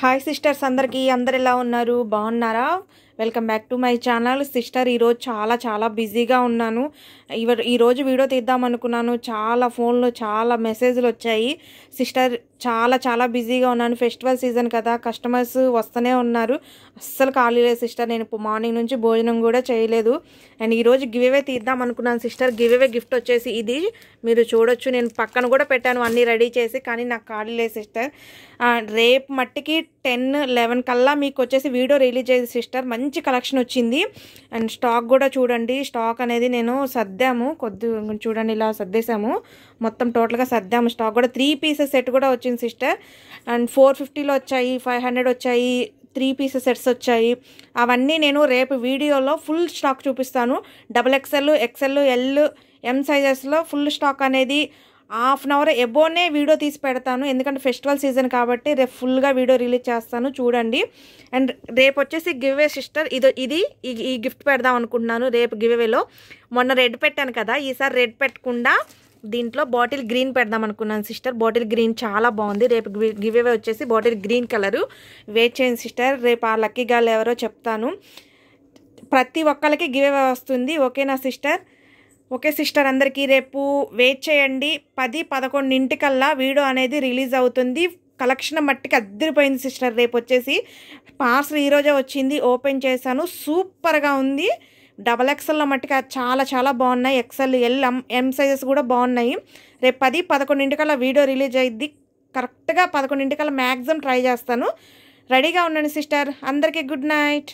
hi sisters అందరికీ అందరు ఎలా ఉన్నారు బాగున్నారా welcome back to my channel sister ఈరోజు చాలా చాలా బిజీగా ఉన్నాను ఇవ ఈరోజు వీడియో తీద్దాం అనుకున్నాను చాలా ఫోన్లో చాలా మెసేజ్లు వచ్చాయి సిస్టర్ చాలా చాలా బిజీగా ఉన్నాను ఫెస్టివల్ సీజన్ కదా కస్టమర్స్ వస్తూనే ఉన్నారు అస్సలు ఖాళీ లేదు సిస్టర్ నేను మార్నింగ్ నుంచి భోజనం కూడా చేయలేదు అండ్ ఈరోజు గివేవే తీద్దాం అనుకున్నాను సిస్టర్ గివేవే గిఫ్ట్ వచ్చేసి ఇది మీరు చూడొచ్చు నేను పక్కన కూడా పెట్టాను అన్నీ రెడీ చేసి కానీ నాకు ఖాళీ లేదు సిస్టర్ రేపు మట్టికి టెన్ లెవెన్ కల్లా మీకు వచ్చేసి వీడియో రిలీజ్ చేసి సిస్టర్ మంచి మంచి కలెక్షన్ వచ్చింది అండ్ స్టాక్ కూడా చూడండి స్టాక్ అనేది నేను సర్దాము కొద్ది చూడండి ఇలా సర్దేశాము మొత్తం టోటల్గా సర్దాము స్టాక్ కూడా త్రీ పీసెస్ సెట్ కూడా వచ్చింది సిస్టర్ అండ్ ఫోర్ ఫిఫ్టీలో వచ్చాయి ఫైవ్ హండ్రెడ్ వచ్చాయి త్రీ పీసెస్ సెట్స్ వచ్చాయి అవన్నీ నేను రేపు వీడియోలో ఫుల్ స్టాక్ చూపిస్తాను double XL XL L M సైజెస్లో ఫుల్ స్టాక్ అనేది హాఫ్ అన్ అవర్ ఎబోనే వీడియో తీసి పెడతాను ఎందుకంటే ఫెస్టివల్ సీజన్ కాబట్టి రేపు ఫుల్గా వీడియో రిలీజ్ చేస్తాను చూడండి అండ్ రేపు వచ్చేసి గివ్వే సిస్టర్ ఇది ఇది ఈ గిఫ్ట్ పెడదాం అనుకుంటున్నాను రేపు గివ్వేలో మొన్న రెడ్ పెట్టాను కదా ఈసారి రెడ్ పెట్టకుండా దీంట్లో బాటిల్ గ్రీన్ పెడదాం అనుకున్నాను సిస్టర్ బాటిల్ గ్రీన్ చాలా బాగుంది రేపు గివ్ అవే వచ్చేసి బాటిల్ గ్రీన్ కలరు వెయిట్ చేయండి సిస్టర్ రేపు ఆ లక్కీ గాలు ఎవరో చెప్తాను ప్రతి ఒక్కరికి గివ్ వస్తుంది ఓకేనా సిస్టర్ ఓకే సిస్టర్ అందరికీ రేపు వెయిట్ చేయండి పది పదకొండింటికల్లా వీడియో అనేది రిలీజ్ అవుతుంది కలెక్షన్ మట్టికి అద్దరిపోయింది సిస్టర్ రేపు వచ్చేసి పార్సల్ ఈరోజే వచ్చింది ఓపెన్ చేశాను సూపర్గా ఉంది డబల్ ఎక్సెల్లో మట్టుకు చాలా చాలా బాగున్నాయి ఎక్సెల్ ఎల్ ఎం సైజెస్ కూడా బాగున్నాయి రేపు పది పదకొండింటికల్లా వీడియో రిలీజ్ అయ్యింది కరెక్ట్గా పదకొండింటికల్లా మ్యాక్సిమం ట్రై చేస్తాను రెడీగా ఉండండి సిస్టర్ అందరికీ గుడ్ నైట్